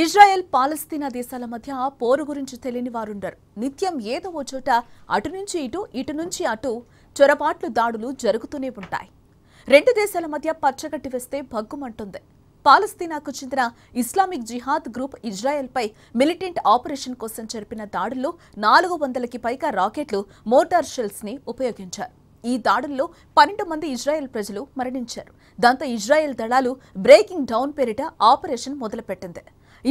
Israel పాలస్తీనా దేశాల మధ్య పోరు గురించి తెలియని వారుండరు నిత్యం ఏదో ఓ చోట అటు నుంచి ఇటు ఇటు నుంచి అటు చొరపాట్లు దాడులు జరుగుతూనే ఉంటాయి రెండు దేశాల మధ్య పచ్చగట్టి వేస్తే భగ్గుమంటుంది పాలస్తీనాకు చెందిన ఇస్లామిక్ జిహాద్ గ్రూప్ ఇజ్రాయెల్పై మిలిటెంట్ ఆపరేషన్ కోసం జరిపిన దాడుల్లో నాలుగు వందలకి పైగా రాకెట్లు మోటార్ షెల్స్ని ఉపయోగించారు ఈ దాడుల్లో పన్నెండు మంది ఇజ్రాయెల్ ప్రజలు మరణించారు దాంతో ఇజ్రాయెల్ దళాలు బ్రేకింగ్ డౌన్ పేరిట ఆపరేషన్ మొదలుపెట్టింది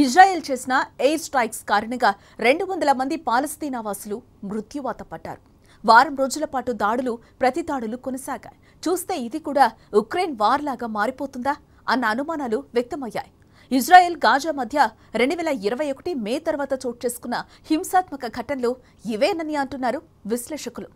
ఇజ్రాయెల్ చేసిన ఎయిర్ స్ట్రైక్స్ కారణంగా రెండు వందల మంది పాలస్తీనావాసులు మృత్యువాత పడ్డారు వారం రోజుల పాటు దాడులు ప్రతి దాడులు కొనసాగాయి చూస్తే ఇది కూడా ఉక్రెయిన్ వార్ లాగా మారిపోతుందా అన్న అనుమానాలు వ్యక్తమయ్యాయి ఇజ్రాయెల్ గాజా మధ్య రెండు వేల ఇరవై ఒకటి మే తర్వాత చోటు చేసుకున్న హింసాత్మక ఘటనలు ఇవేనని అంటున్నారు విశ్లేషకులు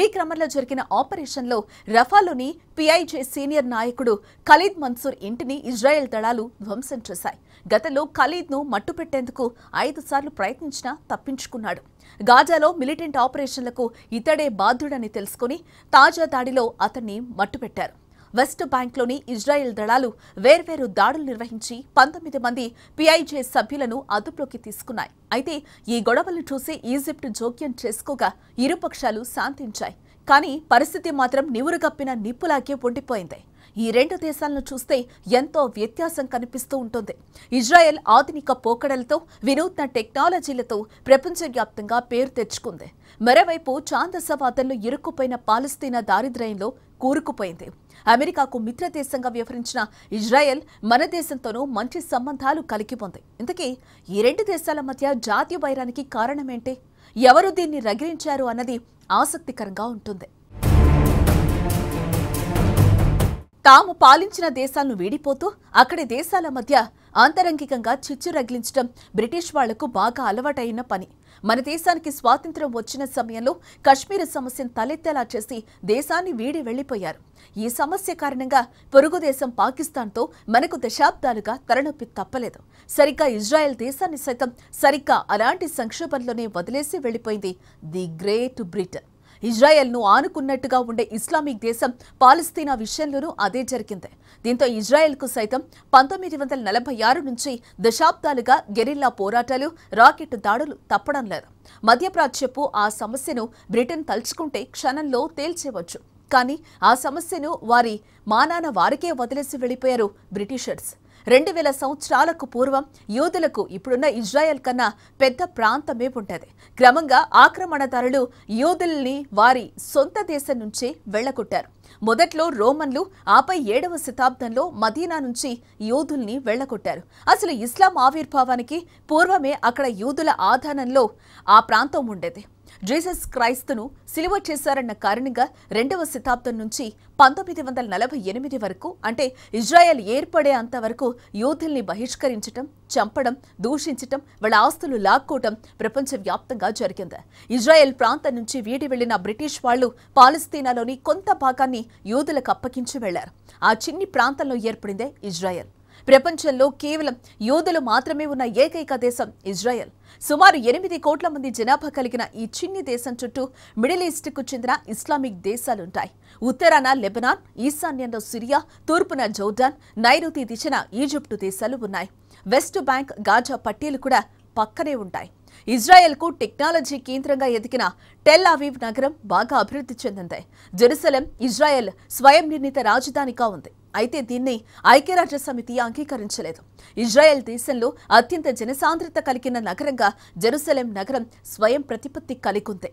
ఈ క్రమంలో జరిగిన ఆపరేషన్లో రఫాలోని పిఐజే సీనియర్ నాయకుడు ఖలీద్ మన్సూర్ ఇంటిని ఇజ్రాయెల్ దళాలు ధ్వంసం చేశాయి గతంలో ఖలీద్ను మట్టుపెట్టేందుకు ఐదు సార్లు ప్రయత్నించినా తప్పించుకున్నాడు గాజాలో మిలిటెంట్ ఆపరేషన్లకు ఇతడే బాధ్యుడని తెలుసుకుని తాజా దాడిలో అతన్ని మట్టుపెట్టారు వెస్ట్ బ్యాంక్లోని ఇజ్రాయెల్ దళాలు వేర్వేరు దాడులు నిర్వహించి పంతొమ్మిది మంది పిఐజే సభ్యులను అదుపులోకి తీసుకున్నాయి అయితే ఈ గొడవలు చూసి ఈజిప్ట్ జోక్యం చేసుకోగా ఇరుపక్షాలు శాంతించాయి కానీ పరిస్థితి మాత్రం నివురుగప్పిన నిప్పులాగే ఉండిపోయింది ఈ రెండు దేశాలను చూస్తే ఎంతో వ్యత్యాసం కనిపిస్తూ ఉంటుంది ఇజ్రాయెల్ ఆధునిక పోకడలతో వినూత్న టెక్నాలజీలతో ప్రపంచవ్యాప్తంగా పేరు తెచ్చుకుంది మరోవైపు చాందసవాదంలో ఇరుక్కుపోయిన పాలస్తీనా దారిద్ర్యంలో కూరుకుపోయింది అమెరికాకు మిత్రదేశంగా వ్యవహరించిన ఇజ్రాయెల్ మన దేశంతోనూ మంచి సంబంధాలు కలిగి ఉంది ఇంతకీ ఈ రెండు దేశాల మధ్య జాతీయ వైరానికి కారణమేంటి ఎవరు దీన్ని రగిలించారు అన్నది ఆసక్తికరంగా ఉంటుంది తాము పాలించిన దేశాలను వీడిపోతూ అక్కడి దేశాల మధ్య ఆంతరంగికంగా చిచ్చు రగిలించడం బ్రిటిష్ వాళ్లకు బాగా అలవాటైన పని మన దేశానికి స్వాతంత్ర్యం వచ్చిన సమయంలో కశ్మీర్ సమస్యను తలెత్తేలా చేసి దేశాన్ని వీడి వెళ్లిపోయారు ఈ సమస్య కారణంగా పొరుగు దేశం పాకిస్తాన్తో మనకు దశాబ్దాలుగా తరణొప్పి తప్పలేదు సరిగ్గా ఇజ్రాయెల్ దేశాన్ని సైతం సరిగ్గా అలాంటి సంక్షోభంలోనే వదిలేసి వెళ్లిపోయింది ది గ్రేట్ బ్రిటన్ ఇజ్రాయెల్ను ఆనుకున్నట్టుగా ఉండే ఇస్లామిక్ దేశం పాలస్తీనా విషయంలోనూ అదే జరిగింది దీంతో ఇజ్రాయెల్ కు సైతం పంతొమ్మిది వందల నలభై ఆరు నుంచి దశాబ్దాలుగా గెరిల్లా పోరాటాలు రాకెట్ దాడులు తప్పడం లేదు మధ్యప్రాచ్యపు ఆ సమస్యను బ్రిటన్ తలుచుకుంటే క్షణంలో తేల్చేవచ్చు కానీ ఆ సమస్యను వారి మానాన వారికే వదిలేసి వెళ్ళిపోయారు బ్రిటిషర్స్ రెండు వేల సంవత్సరాలకు పూర్వం యూదులకు ఇప్పుడున్న ఇజ్రాయెల్ కన్నా పెద్ద ప్రాంతమే ఉంటది క్రమంగా ఆక్రమణదారులు యూదుల్ని వారి సొంత దేశం నుంచి వెళ్లగొట్టారు మొదట్లో రోమన్లు ఆపై ఏడవ శతాబ్దంలో మదీనా నుంచి యూదుల్ని వెళ్లగొట్టారు అసలు ఇస్లాం ఆవిర్భావానికి పూర్వమే అక్కడ యూదుల ఆధానంలో ఆ ప్రాంతం ఉండేది జీసస్ క్రైస్తును సిలువ చేశారన్న కారణంగా రెండవ శతాబ్దం నుంచి పంతొమ్మిది వందల నలభై ఎనిమిది వరకు అంటే ఇజ్రాయెల్ ఏర్పడే అంతవరకు యూధుల్ని బహిష్కరించటం చంపడం దూషించటం వాళ్ళ ఆస్తులు లాక్కోవటం ప్రపంచవ్యాప్తంగా జరిగింది ఇజ్రాయెల్ ప్రాంతం నుంచి వీడి వెళ్లిన బ్రిటిష్ వాళ్ళు పాలస్తీనాలోని కొంత భాగాన్ని యూదులకు అప్పగించి వెళ్లారు ఆ చిన్ని ప్రాంతంలో ఏర్పడిందే ఇజ్రాయెల్ ప్రపంచంలో కేవలం యోధులు మాత్రమే ఉన్న ఏకైక దేశం ఇజ్రాయెల్ సుమారు ఎనిమిది కోట్ల మంది జనాభా కలిగిన ఈ చిన్ని దేశం చుట్టూ మిడిల్ ఈస్ట్కు చెందిన ఇస్లామిక్ దేశాలుంటాయి ఉత్తరాన లెబనాన్ ఈశాన్యంలో సిరియా తూర్పున జోర్డాన్ నైరుతి దిశన ఈజిప్టు దేశాలు ఉన్నాయి వెస్ట్ బ్యాంక్ గాజా పట్టీలు కూడా పక్కనే ఉంటాయి ఇజ్రాయెల్ కు టెక్నాలజీ కేంద్రంగా ఎదిగిన టెల్ అవీవ్ నగరం బాగా అభివృద్ధి చెందింది జెరూసలం ఇజ్రాయెల్ స్వయం నిర్ణీత రాజధానిగా ఉంది అయితే దీన్ని ఐక్యరాజ్య సమితి అంగీకరించలేదు ఇజ్రాయెల్ దేశంలో అత్యంత జనసాంద్రత కలిగిన నగరంగా జెరూసలేం నగరం స్వయం ప్రతిపత్తి కలిగుందే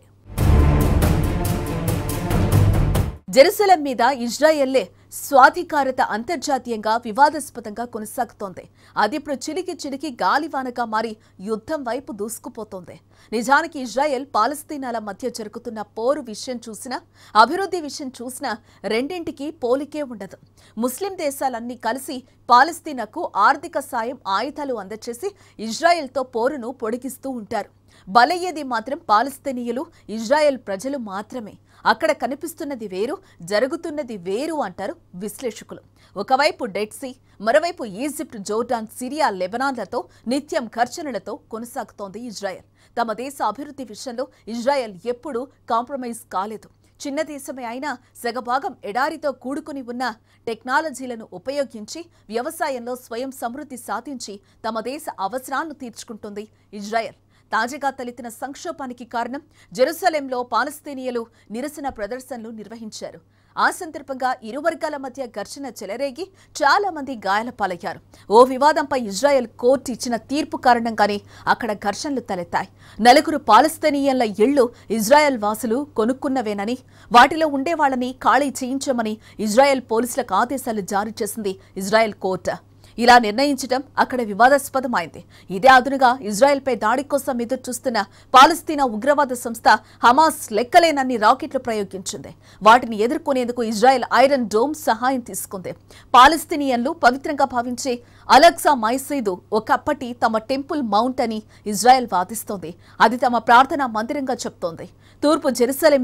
జెరూసలం మీద ఇజ్రాయెల్లే స్వాధికారత అంతర్జాతీయంగా వివాదాస్పదంగా కొనసాగుతోంది అది ఇప్పుడు చిలికి చిలికి గాలివానగా మారి యుద్ధం వైపు దూసుకుపోతోంది నిజానికి ఇజ్రాయెల్ పాలస్తీనాల మధ్య జరుగుతున్న పోరు విషయం చూసినా అభివృద్ధి విషయం చూసినా రెండింటికి పోలికే ఉండదు ముస్లిం దేశాలన్నీ కలిసి పాలస్తీనాకు ఆర్థిక సాయం ఆయుధాలు అందచేసి ఇజ్రాయెల్తో పోరును పొడిగిస్తూ ఉంటారు బలయ్యేది మాత్రం పాలస్తీనియులు ఇజ్రాయెల్ ప్రజలు మాత్రమే అక్కడ కనిపిస్తున్నది వేరు జరుగుతున్నది వేరు అంటారు విశ్లేషకులు ఒకవైపు డెడ్ సీ మరోవైపు ఈజిప్ట్ జోర్డాన్ సిరియా లెబనాన్లతో నిత్యం ఘర్షణలతో కొనసాగుతోంది ఇజ్రాయెల్ తమ దేశ అభివృద్ధి విషయంలో ఇజ్రాయెల్ ఎప్పుడూ కాంప్రమైజ్ కాలేదు చిన్న దేశమే అయినా సగభాగం ఎడారితో కూడుకుని ఉన్న టెక్నాలజీలను ఉపయోగించి వ్యవసాయంలో స్వయం సమృద్ధి సాధించి తమ దేశ అవసరాలను తీర్చుకుంటుంది ఇజ్రాయెల్ తాజాగా తలెత్తిన సంక్షోభానికి కారణం జెరూసలేంలో పాలస్తీనియలు నిరసన ప్రదర్శనలు నిర్వహించారు ఆ సందర్భంగా ఇరు వర్గాల మధ్య ఘర్షణ చెలరేగి చాలా మంది గాయాల పాలయ్యారు ఓ వివాదంపై ఇజ్రాయెల్ కోర్టు ఇచ్చిన తీర్పు కారణంగానే అక్కడ ఘర్షణలు తలెత్తాయి నలుగురు పాలస్తీనియన్ల ఇళ్లు ఇజ్రాయెల్ వాసులు కొనుక్కున్నవేనని వాటిలో ఉండేవాళ్లని ఖాళీ చేయించమని ఇజ్రాయెల్ పోలీసులకు ఆదేశాలు జారీ చేసింది ఇజ్రాయెల్ కోర్టు ఇలా నిర్ణయించడం అక్కడ వివాదాస్పదమైంది ఇదే అదునుగా ఇజ్రాయెల్పై దాడి కోసం ఎదురు చూస్తున్న పాలస్తీనా ఉగ్రవాద సంస్థ హమాస్ లెక్కలేనన్ని రాకెట్లు ప్రయోగించింది వాటిని ఎదుర్కొనేందుకు ఇజ్రాయెల్ ఐరన్ డోమ్ సహాయం తీసుకుంది పాలస్తీనియన్లు పవిత్రంగా భావించే అలక్సా మైసీదు ఒకప్పటి తమ టెంపుల్ మౌంట్ అని ఇజ్రాయెల్ వాదిస్తోంది అది తమ ప్రార్థనా మందిరంగా చెప్తోంది తూర్పు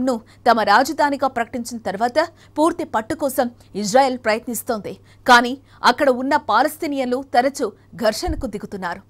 ను తమ రాజధానిగా ప్రకటించిన తర్వాత పూర్తి పట్టు కోసం ఇజ్రాయెల్ ప్రయత్నిస్తోంది కానీ అక్కడ ఉన్న పాలస్తీన్ పాలస్తీనియన్లు తరచూ ఘర్షణకు దిగుతున్నారు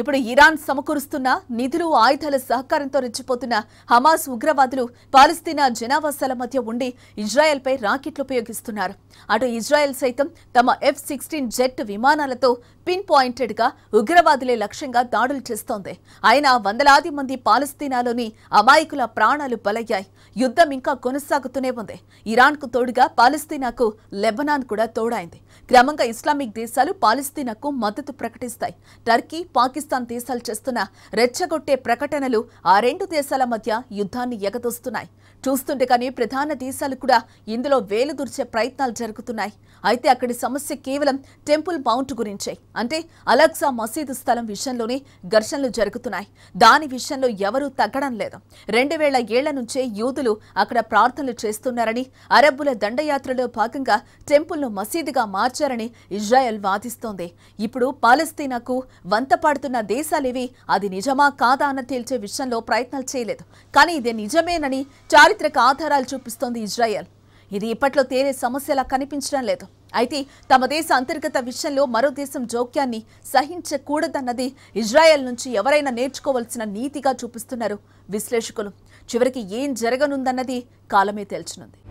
ఇప్పుడు ఇరాన్ సమకూరుస్తున్న నిధులు ఆయుధాల సహకారంతో రెచ్చిపోతున్న హమాస్ ఉగ్రవాదులు పాలస్తీనా జనావాసాల మధ్య ఉండి ఇజ్రాయెల్పై రాకెట్లు ఉపయోగిస్తున్నారు అటు ఇజ్రాయెల్ సైతం తమ ఎఫ్ సిక్స్టీన్ జెట్ విమానాలతో పిన్ పాయింటెడ్ గా ఉగ్రవాదులే లక్ష్యంగా దాడులు చేస్తోంది అయినా వందలాది మంది పాలస్తీనాలోని అమాయకుల ప్రాణాలు బలయ్యాయి యుద్ధం ఇంకా కొనసాగుతూనే ఉంది ఇరాన్ కు తోడుగా పాలస్తీనాకు లెబనాన్ కూడా తోడైంది క్రమంగా ఇస్లామిక్ దేశాలు పాలస్తీనాకు మద్దతు ప్రకటిస్తాయి టర్కీ పాకిస్తాన్ పాకిస్తాన్ దేశాలు చేస్తున్న రెచ్చగొట్టే ప్రకటనలు ఆ రెండు దేశాల మధ్య యుద్ధాన్ని ఎగదొస్తున్నాయి చూస్తుంటే కానీ ప్రధాన దేశాలు కూడా ఇందులో వేలు దూర్చే ప్రయత్నాలు జరుగుతున్నాయి అయితే అక్కడి సమస్య కేవలం టెంపుల్ మౌంట్ గురించే అంటే అలక్సా మసీదు స్థలం విషయంలోనే ఘర్షణలు జరుగుతున్నాయి దాని విషయంలో ఎవరూ తగ్గడం లేదు రెండు వేల ఏళ్ల నుంచే యూదులు అక్కడ ప్రార్థనలు చేస్తున్నారని అరబ్బుల దండయాత్రలో భాగంగా టెంపుల్ను మసీదుగా మార్చారని ఇజ్రాయెల్ వాదిస్తోంది ఇప్పుడు పాలస్తీనాకు వంతపాడుతున్న దేశాలేవి అది నిజమా కాదా అన్న తేల్చే విషయంలో ప్రయత్నాలు చేయలేదు కానీ ఇది నిజమేనని చారిత్రక ఆధారాలు చూపిస్తోంది ఇజ్రాయెల్ ఇది ఇప్పట్లో తేరే సమస్యలా కనిపించడం లేదు అయితే తమ దేశ అంతర్గత విషయంలో మరో దేశం జోక్యాన్ని సహించకూడదన్నది ఇజ్రాయెల్ నుంచి ఎవరైనా నేర్చుకోవాల్సిన నీతిగా చూపిస్తున్నారు విశ్లేషకులు చివరికి ఏం జరగనుందన్నది కాలమే తేల్చనుంది